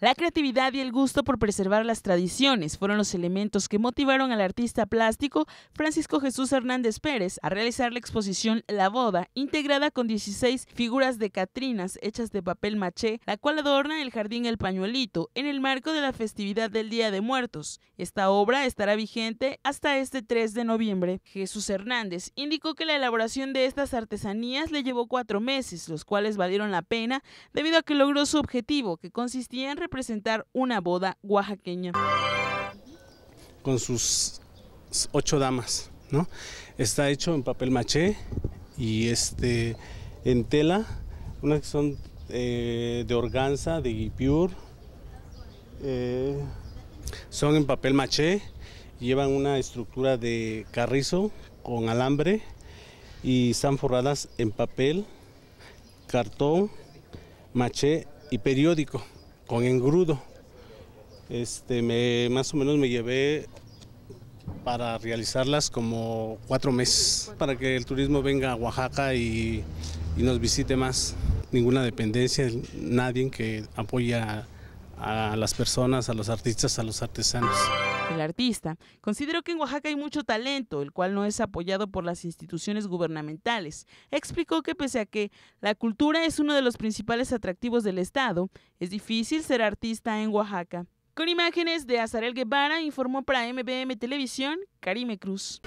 La creatividad y el gusto por preservar las tradiciones fueron los elementos que motivaron al artista plástico Francisco Jesús Hernández Pérez a realizar la exposición La Boda, integrada con 16 figuras de Catrinas hechas de papel maché, la cual adorna el jardín El Pañuelito en el marco de la festividad del Día de Muertos. Esta obra estará vigente hasta este 3 de noviembre. Jesús Hernández indicó que la elaboración de estas artesanías le llevó cuatro meses, los cuales valieron la pena debido a que logró su objetivo, que consistía en presentar una boda oaxaqueña. Con sus ocho damas, ¿no? Está hecho en papel maché y este en tela, unas son eh, de organza, de guipiur, eh, son en papel maché, llevan una estructura de carrizo con alambre y están forradas en papel, cartón, maché y periódico con engrudo. Este, más o menos me llevé para realizarlas como cuatro meses, para que el turismo venga a Oaxaca y, y nos visite más. Ninguna dependencia, nadie que apoya a las personas, a los artistas, a los artesanos. El artista consideró que en Oaxaca hay mucho talento, el cual no es apoyado por las instituciones gubernamentales. Explicó que pese a que la cultura es uno de los principales atractivos del Estado, es difícil ser artista en Oaxaca. Con imágenes de Azarel Guevara, informó para MBM Televisión, Karime Cruz.